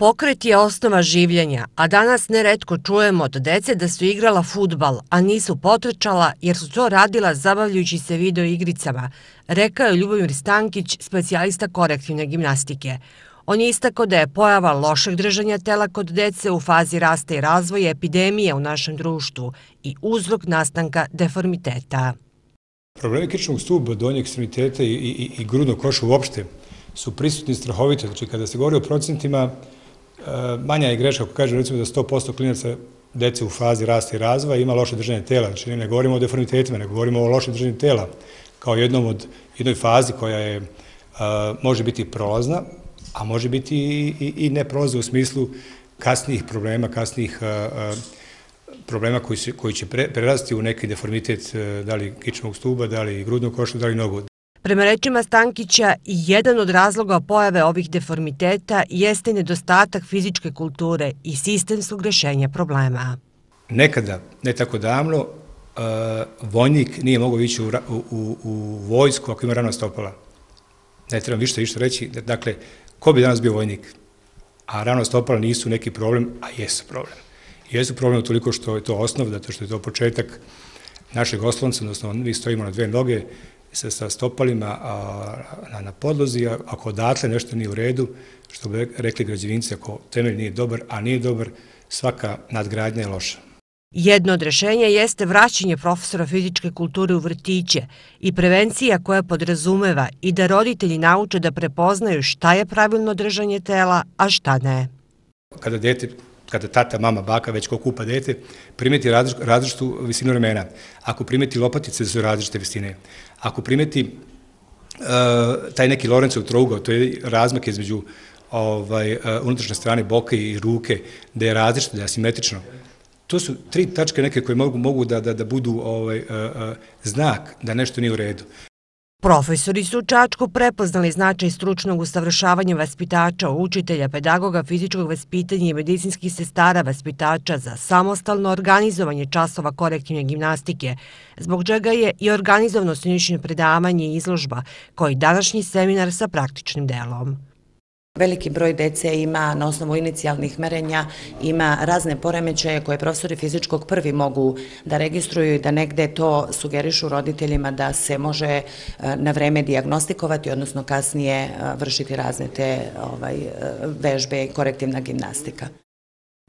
Pokret je osnova življenja, a danas neretko čujemo od dece da su igrala futbal, a nisu potrčala jer su to radila zabavljujući se video igricama, rekao je Ljubomir Stankić, specijalista korektivne gimnastike. On je istako da je pojava lošeg držanja tela kod dece u fazi rasta i razvoja epidemije u našem društvu i uzrok nastanka deformiteta. Problemi krčnog stuba, donjeg ekstremiteta i, i, i grudnog koša uopšte su prisutni strahovito. Znači, kada se govori o procentima, E, manja je greška ako kažem recimo da 100% klinaca dece u fazi rasta i razvoja ima loše držanje tela. Znači ne govorimo o deformitetima, ne govorimo o lošem držanju tela kao jednom od jednoj fazi koja je, a, e, može biti prolazna, a može biti i, i, i neprolazna u smislu kasnijih problema, kasnijih e, problema koji, se, koji će pre, prerasti u neki deformitet, da li kičnog stuba, da li grudnog koša, da li nogu. Prema rečima Stankića, jedan od razloga pojave ovih deformiteta jeste nedostatak fizičke kulture i sistemskog rešenja problema. Nekada, ne tako davno, e, vojnik nije mogao ići u, u, u vojsku ako ima rana stopala. Ne trebam više išta reći. Da, dakle, ko bi danas bio vojnik? A rano stopala nisu neki problem, a jesu problem. Jesu problem toliko što je to osnov, zato što je to početak našeg oslonca, odnosno mi stojimo na dve noge, se sa stopalima a, na podlozi, ako odatle nešto nije u redu, što bi rekli građevinci, ako temelj nije dobar, a nije dobar, svaka nadgradnja je loša. Jedno od rešenja jeste vraćanje profesora fizičke kulture u vrtiće i prevencija koja podrazumeva i da roditelji nauče da prepoznaju šta je pravilno držanje tela, a šta ne. Kada dete kada tata, mama, baka, već ko kupa dete, primeti različitu visinu remena. Ako primeti lopatice su različite visine. Ako primeti eh, taj neki Lorencov trougao, to je razmak između ovaj, eh, unutrašnje strane boka i ruke, da je različito, da je asimetrično. To su tri tačke neke koje mogu, mogu da, da, da budu ovaj, eh, znak da nešto nije u redu. Profesori su u Čačku prepoznali značaj stručnog usavršavanja vaspitača, učitelja, pedagoga, fizičkog vaspitanja i medicinskih sestara vaspitača za samostalno organizovanje časova korektivne gimnastike, zbog čega je i organizovano sinišnje predavanje i izložba, koji današnji seminar sa praktičnim delom. Veliki broj dece ima na osnovu inicijalnih merenja, ima razne poremećaje koje profesori fizičkog prvi mogu da registruju i da negde to sugerišu roditeljima da se može e, na vreme diagnostikovati, odnosno kasnije e, vršiti razne te ovaj, e, vežbe i korektivna gimnastika.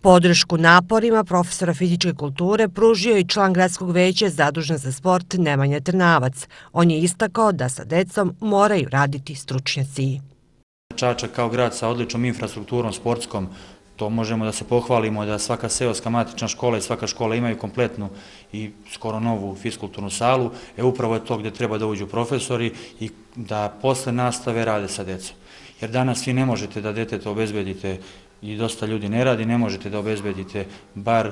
Podršku naporima profesora fizičke kulture pružio i član gradskog veća zadužen za sport Nemanja Trnavac. On je istakao da sa decom moraju raditi stručnjaci. Čačak kao grad sa odličnom infrastrukturom sportskom, to možemo da se pohvalimo da svaka seoska matična škola i svaka škola imaju kompletnu i skoro novu fiskulturnu salu, e upravo je to gde treba da uđu profesori i da posle nastave rade sa decom. Jer danas vi ne možete da detete obezbedite i dosta ljudi ne radi, ne možete da obezbedite bar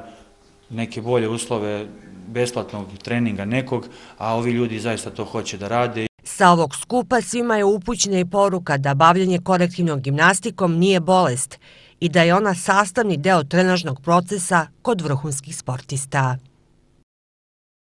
neke bolje uslove besplatnog treninga nekog, a ovi ljudi zaista to hoće da rade Sa ovog skupa svima je upućena i poruka da bavljanje korektivnom gimnastikom nije bolest i da je ona sastavni deo trenažnog procesa kod vrhunskih sportista.